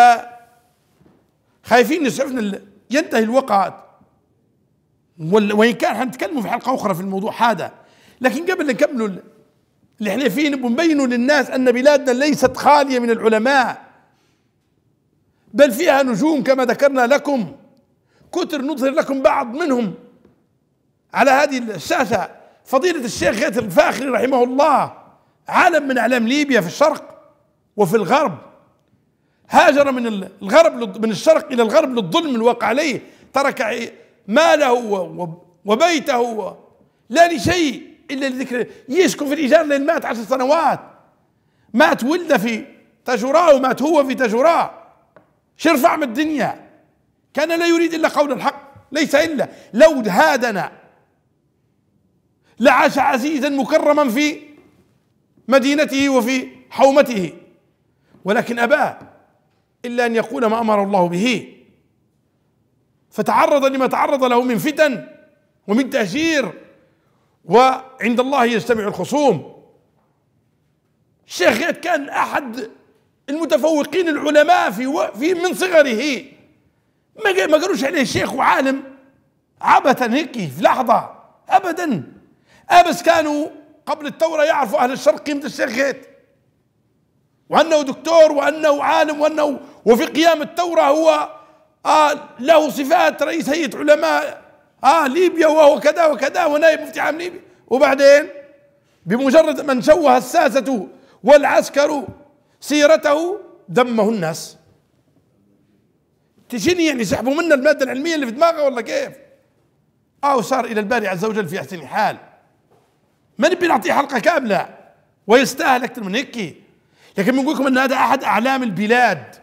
خايفين يسعفنا ينتهي الوقت وان كان حنتكلموا في حلقه اخرى في الموضوع هذا لكن قبل نكملوا اللي احنا فيه نبغى نبينوا للناس ان بلادنا ليست خاليه من العلماء بل فيها نجوم كما ذكرنا لكم كتر نظهر لكم بعض منهم على هذه الساسة فضيلة الشيخ غيث الفاخري رحمه الله عالم من أعلام ليبيا في الشرق وفي الغرب هاجر من الغرب من الشرق إلى الغرب للظلم الواقع عليه ترك ماله وبيته لا لشيء إلا لذكر يسكن في الإيجار لأن مات عشر سنوات مات ولده في تجراه ومات هو في تجراه شرفع من الدنيا كان لا يريد إلا قول الحق ليس إلا لو هادنا لعاش عزيزا مكرما في مدينته وفي حومته ولكن أباه إلا أن يقول ما أمر الله به فتعرض لما تعرض له من فتن ومن تهجير وعند الله يجتمع الخصوم الشيخ كان أحد المتفوقين العلماء في, في من صغره ما ما قالوش عليه شيخ وعالم عبثا هيك في لحظة أبدا أبس كانوا قبل الثورة يعرفوا أهل الشرق قيمة الشيخ هيت وأنه دكتور وأنه عالم وأنه وفي قيام الثورة هو آه له صفات رئيس هيئة علماء آه ليبيا وهو كذا وكذا ونائب مفتي عام ليبيا وبعدين بمجرد من شوه الساسة والعسكر سيرته دمه الناس تجيني يعني سحبوا منا المادة العلمية اللي في دماغه ولا كيف؟ أو آه، صار إلى الباري عز وجل في أحسن حال ما نبي نعطيه حلقة كاملة ويستاهل أكثر من هيك لكن بنقول لكم أن هذا أحد أعلام البلاد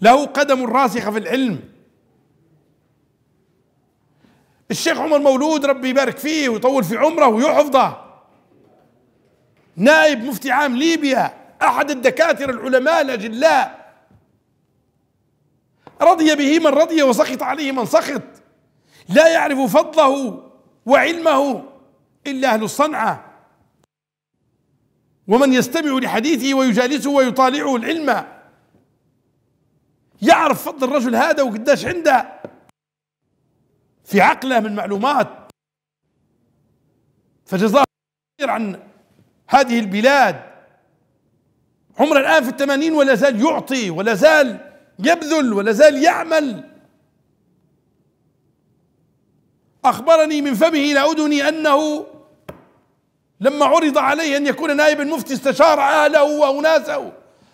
له قدم راسخة في العلم الشيخ عمر مولود ربي يبارك فيه ويطول في عمره ويحفظه نائب مفتي عام ليبيا أحد الدكاترة العلماء الأجلاء رضي به من رضي وسخط عليه من سخط لا يعرف فضله وعلمه إلا أهل الصنعة ومن يستمع لحديثه ويجالسه ويطالعه العلم يعرف فضل الرجل هذا وقداش عنده في عقله من معلومات فجزاه خير عن هذه البلاد عمر الآن في الثمانين ولا زال يعطي ولا زال يبذل ولا زال يعمل أخبرني من فمه إلى أذني أنه لما عرض عليه أن يكون نائب المفتي استشار أهله وأناسه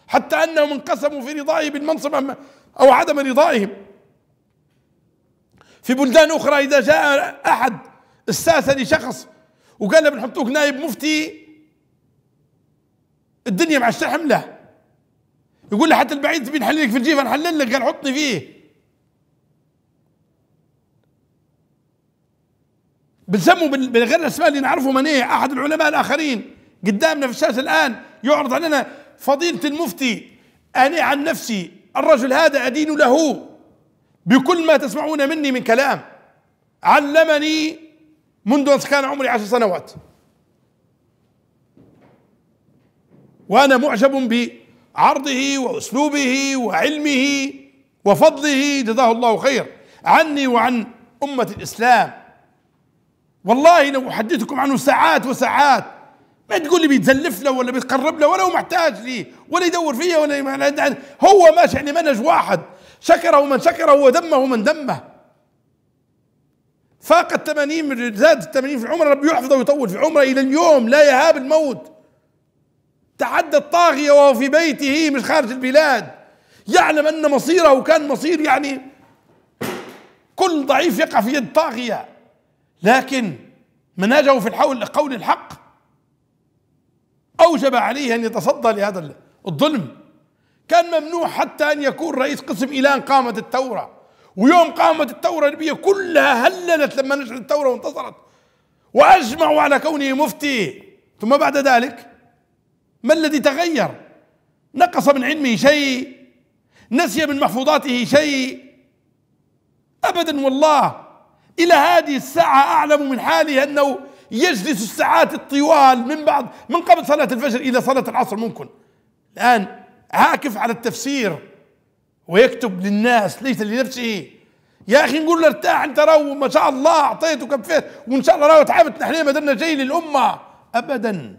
حتى أنهم انقسموا في رضائه بالمنصب أو عدم رضائهم في بلدان أخرى إذا جاء أحد استأثر لشخص وقال له بنحطوك نائب مفتي الدنيا الشحم حمله يقول لي حتى البعيد تبي نحلل لك في الجيف نحلل لك قال حطني فيه بنسموا بغير الاسماء اللي نعرفهم من ايه احد العلماء الاخرين قدامنا في الشاشه الان يعرض علينا فضيله المفتي انا عن نفسي الرجل هذا ادين له بكل ما تسمعون مني من كلام علمني منذ ان كان عمري عشر سنوات وانا معجب به عرضه وأسلوبه وعلمه وفضله جزاه الله خير عني وعن أمة الإسلام والله لو أحدثكم عنه ساعات وساعات ما تقول لي بيتزلف له ولا بيتقرب له ولا هو محتاج لي ولا يدور فيه ولا ما هو ماشي يعني منهج واحد شكره من شكره ودمه من دمه فاق 80 زاد 80 في عمره ربي يحفظه ويطول في عمره إلى اليوم لا يهاب الموت تعدى الطاغية وهو في بيته مش خارج البلاد يعلم أن مصيره كان مصير يعني كل ضعيف يقع في يد طاغية لكن منهجه في الحول قول الحق أوجب عليه أن يتصدى لهذا الظلم كان ممنوع حتى أن يكون رئيس قسم إلان قامت الثورة ويوم قامت الثورة الليبية كلها هللت لما نشرت الثورة وانتصرت وأجمعوا على كونه مفتي ثم بعد ذلك ما الذي تغير نقص من علمه شيء نسي من محفوظاته شيء ابدا والله الى هذه الساعه اعلم من حاله انه يجلس الساعات الطوال من بعد من قبل صلاه الفجر الى صلاه العصر ممكن الان عاكف على التفسير ويكتب للناس ليس لنفسه يا اخي نقول له ارتاح انت راهو ما شاء الله اعطيت وكفيت وان شاء الله راهو تعبت نحن ما درنا شيء للامه ابدا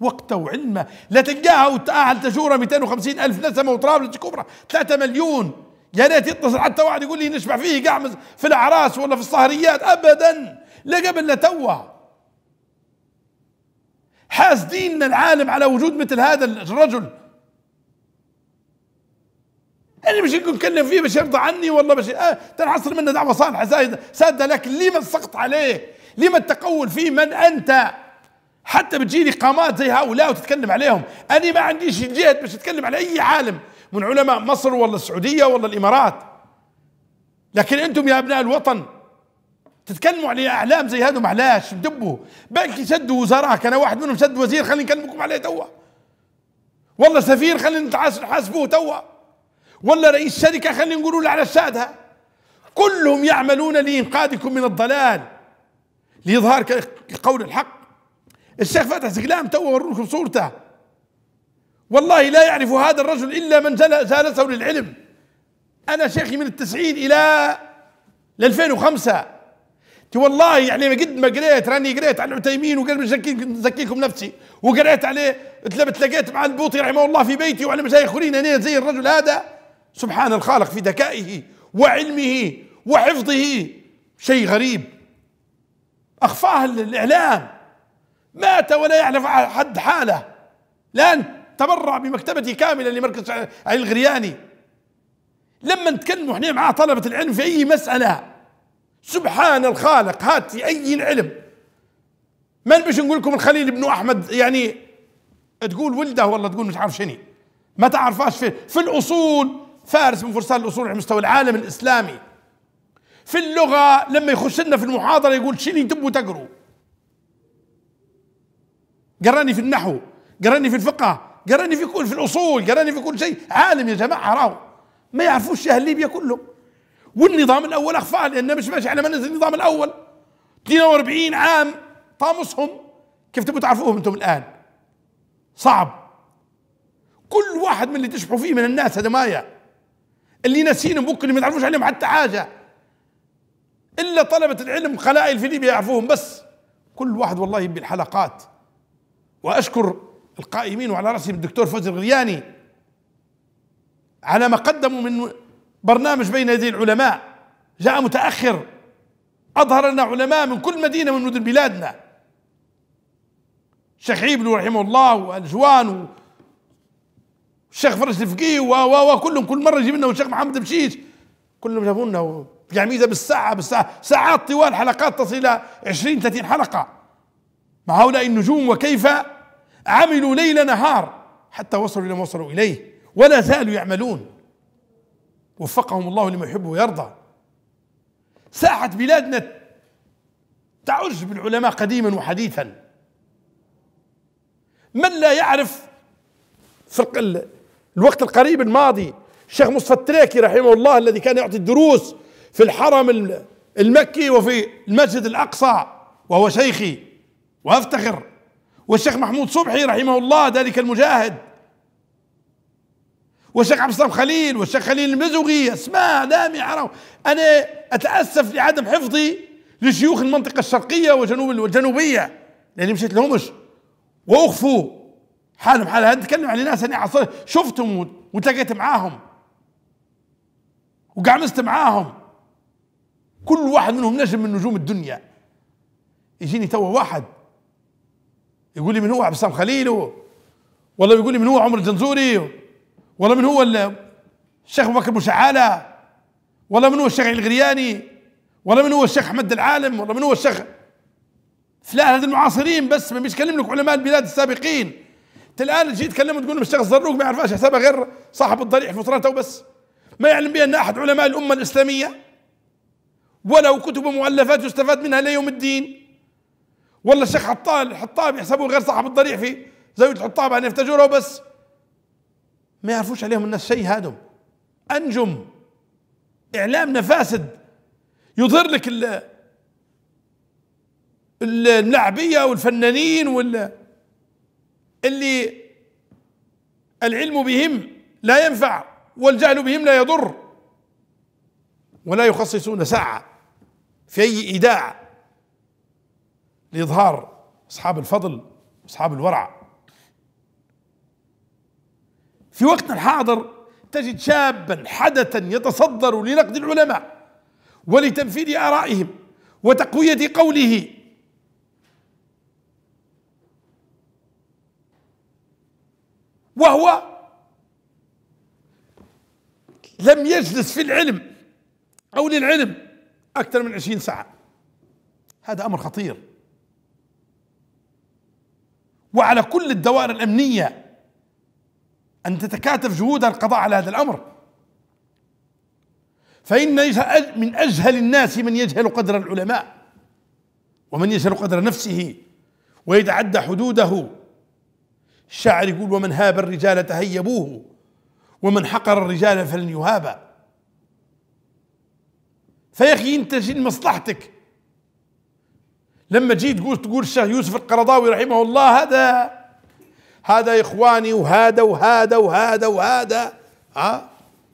وقته وعلمه لا تلقاها وتأهل تجوره 250 ألف نسمة وطرابلس كبرى 3 مليون يا ريت يتصل حتى واحد يقول لي نشبع فيه قاع في الأعراس ولا في السهريات أبدا لا قبل لا توا حاسدين العالم على وجود مثل هذا الرجل انا مش نتكلم فيه باش يرضى عني والله باش آه تنحصل منه دعوه صالحه ساده لكن لما السقط عليه لما التقول فيه من انت حتى بتجيني قامات زي هؤلاء وتتكلم عليهم انا ما عنديش الجهد باش اتكلم على اي عالم من علماء مصر ولا السعوديه ولا الامارات لكن انتم يا ابناء الوطن تتكلموا على اعلام زي هذو معلاش دبوا بلكي سدوا وزراء كان واحد منهم سد وزير خليني نكلمكم عليه توا والله سفير خلينا نحاسبوه توا ولا رئيس شركه خلينا نقولوا له على السادها كلهم يعملون لانقاذكم من الضلال لاظهار قول الحق الشيخ فتح زقلام تو وروكم صورته والله لا يعرف هذا الرجل إلا من جالسه للعلم أنا شيخي من التسعين إلى 2005 تي والله يعني قد ما قريت راني قريت عن عتيمين وقال زكيكم نفسي وقريت عليه تلاقيت مع البوطي رحمه الله في بيتي وعلى مشايخ اخرين انا زي الرجل هذا سبحان الخالق في ذكائه وعلمه وحفظه شيء غريب اخفاه الاعلام مات ولا يعرف حد حاله الآن تبرع بمكتبته كاملة لمركز علي الغرياني لما نتكلم احنا مع طلبة العلم في أي مسألة سبحان الخالق هات في أي علم ما نبيش نقول لكم الخليل بن أحمد يعني تقول ولده والله تقول مش عارف شني ما تعرفاش في في الأصول فارس من فرسان الأصول على مستوى العالم الإسلامي في اللغة لما يخش لنا في المحاضرة يقول شني تبوا تقروا قراني في النحو قراني في الفقه قراني في كل في الاصول قراني في كل شيء عالم يا جماعه راهو ما يعرفوش اهل ليبيا كلهم والنظام الاول اخفاه لان مش ماشي على نزل النظام الاول 42 عام طامسهم كيف تبوا تعرفوهم انتم الان صعب كل واحد من اللي تشبحوا فيه من الناس هذا مايا اللي ناسينهم ممكن ما تعرفوش عليهم حتى حاجه الا طلبه العلم قلائل في ليبيا يعرفوهم بس كل واحد والله بالحلقات واشكر القائمين وعلى راسهم الدكتور فوزي الغرياني على ما قدموا من برنامج بين يدي العلماء جاء متاخر اظهر لنا علماء من كل مدينه من مدن بلادنا الشيخ عيبلو رحمه الله والجوان والشيخ فرج الفقي و وكلهم كل مره يجيب لنا والشيخ محمد بشيش كلهم جابوا لنا يعني بالساعه بالساعه ساعات طوال حلقات تصل الى 20 30 حلقه مع هؤلاء النجوم وكيف عملوا ليل نهار حتى وصلوا إلى ما وصلوا إليه ولا زالوا يعملون وفقهم الله لما يحب ويرضى ساحة بلادنا تعج بالعلماء قديما وحديثا من لا يعرف في الوقت القريب الماضي الشيخ مصطفى التراكي رحمه الله الذي كان يعطي الدروس في الحرم المكي وفي المسجد الأقصى وهو شيخي وافتخر والشيخ محمود صبحي رحمه الله ذلك المجاهد والشيخ عبد السلام خليل والشيخ خليل المزوغي اسماء لامعه انا اتاسف لعدم حفظي لشيوخ المنطقه الشرقيه وجنوب والجنوبيه لاني مشيت لهمش واخفوا حالهم حال هذا نتكلم عن ناس انا شفتهم وتلاقيت معاهم وقعمزت معاهم كل واحد منهم نجم من نجوم الدنيا يجيني توا واحد يقول لي من هو عبد السلام خليل والله بيقول لي من هو عمر الجنزوري والله من هو الشيخ ابو بكر مشعاله والله من هو الشيخ الغرياني والله من هو الشيخ احمد العالم والله من هو الشيخ فلان هذ المعاصرين بس ما بيتكلم لك علماء البلاد السابقين انت الان تجي تكلم وتقول لهم الشيخ الزروق ما يعرفهاش حسابها غير صاحب الضريح في فترته وبس ما يعلم بها ان احد علماء الامه الاسلاميه ولو كتب مؤلفات يستفاد منها ليوم الدين ولا الشيخ حطام حطام يحسبون غير صاحب الضريح في زاوية الحطام يعني يفتجروا بس ما يعرفوش عليهم الناس شيء هادم أنجم إعلامنا فاسد يظهر لك اللعبية والفنانين وال اللي العلم بهم لا ينفع والجهل بهم لا يضر ولا يخصصون ساعة في أي إيداع لإظهار أصحاب الفضل أصحاب الورع في وقتنا الحاضر تجد شابا حدثا يتصدر لنقد العلماء ولتنفيذ آرائهم وتقوية قوله وهو لم يجلس في العلم أو للعلم أكثر من عشرين ساعة هذا أمر خطير وعلى كل الدوائر الأمنية أن تتكاتف جهودها القضاء على هذا الأمر فإن من أجهل الناس من يجهل قدر العلماء ومن يجهل قدر نفسه ويتعدى حدوده الشاعر يقول ومن هاب الرجال تهيبوه ومن حقر الرجال فلن يهابا فيا أخي أنت شن مصلحتك لما تجي تقول تقول الشيخ يوسف القرضاوي رحمه الله هذا هذا يا اخواني وهذا وهذا وهذا وهذا ها آه؟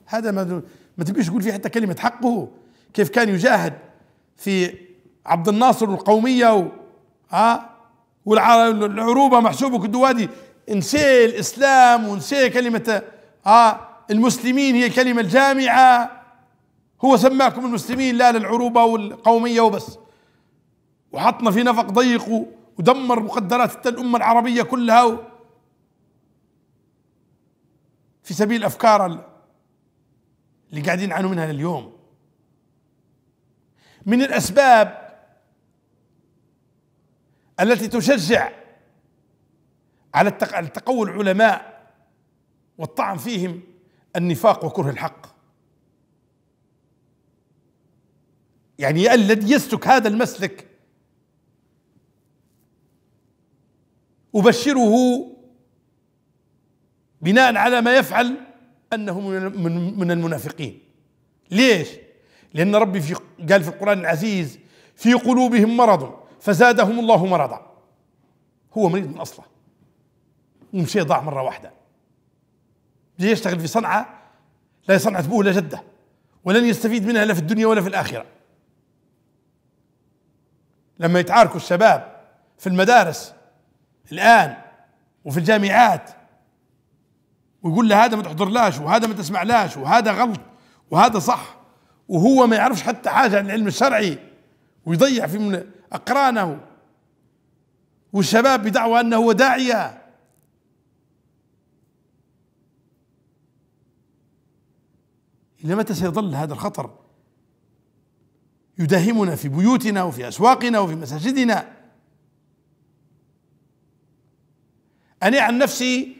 هذا ما ما تبيش تقول فيه حتى كلمه حقه كيف كان يجاهد في عبد الناصر والقوميه و ها آه؟ والعروبه محسوبه كدوادي انسي الاسلام وانسي كلمه ها آه؟ المسلمين هي كلمه الجامعه هو سماكم المسلمين لا للعروبه والقوميه وبس وحطنا في نفق ضيق ودمر مقدرات الأمة العربية كلها في سبيل أفكار اللي قاعدين يعانوا منها لليوم من الأسباب التي تشجع على تقول العلماء والطعن فيهم النفاق وكره الحق يعني الذي يسلك هذا المسلك أبشره بناء على ما يفعل أنه من المنافقين ليش؟ لأن ربي في قال في القرآن العزيز في قلوبهم مرض فزادهم الله مرضا هو مريض من أصله ومشي ضاع مرة واحدة جاي يشتغل في صنعة لا صنعت أبوه ولا جدة ولن يستفيد منها لا في الدنيا ولا في الآخرة لما يتعاركوا الشباب في المدارس الآن وفي الجامعات ويقول له هذا ما تحضرلاش وهذا ما تسمعلاش وهذا غلط وهذا صح وهو ما يعرفش حتى حاجة عن العلم الشرعي ويضيع في من أقرانه والشباب بدعوى أنه هو داعية إلى متى سيظل هذا الخطر يداهمنا في بيوتنا وفي أسواقنا وفي مساجدنا أنا عن نفسي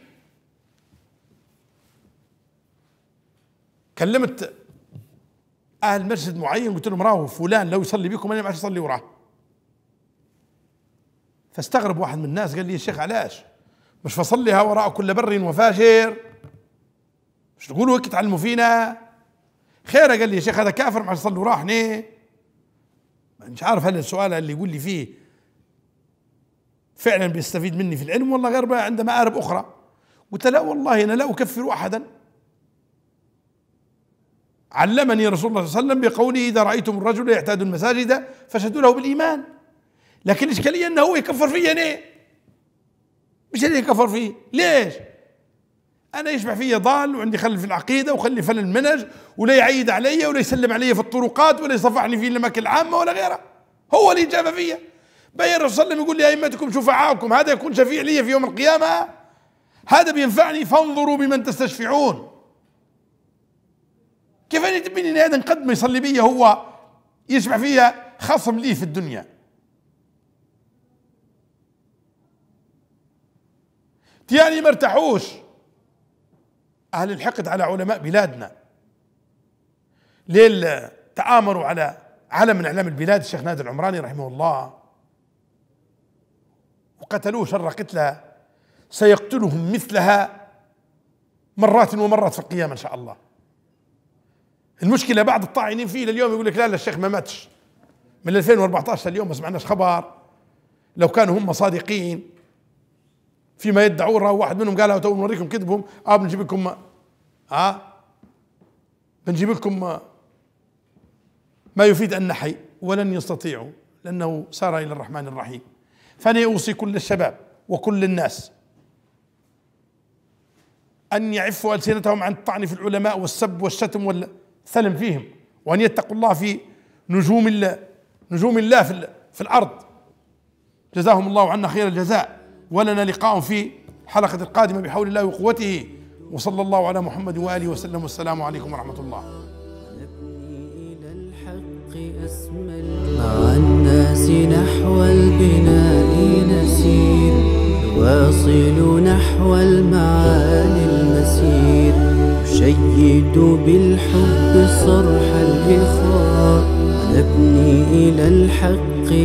كلمت أهل مسجد معين قلت لهم راهو فلان لو يصلي بكم أنا ما عادش أصلي وراه فاستغرب واحد من الناس قال لي يا شيخ علاش مش فصليها وراء كل بر وفاجر مش تقولوا هيك تعلموا فينا خير قال لي يا شيخ هذا كافر ما عادش أصلي وراه احنا مش عارف هل السؤال اللي يقول لي فيه فعلا بيستفيد مني في العلم والله غير بقى عنده مآرب أخرى قلت لا والله أنا لا أكفر أحدا علمني رسول الله صلى الله عليه وسلم بقوله إذا رأيتم الرجل يعتاد المساجد فشهدوا له بالإيمان لكن الإشكالية أنه هو يكفر فيا أنا مش اللي يكفر فيه ليش؟ أنا يشبع فيا ضال وعندي خلل في العقيدة وخلي فن المنهج ولا يعيد علي ولا يسلم علي في الطرقات ولا يصفحني في الأماكن العامة ولا غيره هو اللي جاب فيا بين الرسول صلى الله عليه وسلم يقول لأئمتكم شفعاؤكم هذا يكون شفيع لي في يوم القيامة هذا بينفعني فانظروا بمن تستشفعون كيف أنا تبيني هذا قد ما يصلي بي هو يشفع فيها خصم لي في الدنيا تياني ما ارتاحوش أهل الحقد على علماء بلادنا ليل تآمروا على علم من أعلام البلاد الشيخ نادر العمراني رحمه الله وقتلوه شر قتلها سيقتلهم مثلها مرات ومرات في القيامة إن شاء الله المشكلة بعض الطاعنين فيه لليوم يقول لك لا لا الشيخ ما ماتش من 2014 لليوم ما سمعناش خبر لو كانوا هم صادقين فيما يدعون راه واحد منهم قال تو نوريكم كذبهم اه بنجيب لكم اه بنجيب لكم ما, ما يفيد ان نحي ولن يستطيعوا لانه سار الى الرحمن الرحيم فأنا أوصي كل الشباب وكل الناس أن يعفوا ألسنتهم عن الطعن في العلماء والسب والشتم والثلم فيهم وأن يتقوا الله في نجوم الله نجوم الله في, في الأرض جزاهم الله عنا خير الجزاء ولنا لقاء في الحلقة القادمة بحول الله وقوته وصلى الله على محمد وآله وسلم والسلام عليكم ورحمة الله أسمى مع الناس نحو البناء نسير نواصل نحو المعالي المسير نشيد بالحب صرح الإخاء نبني إلى الحق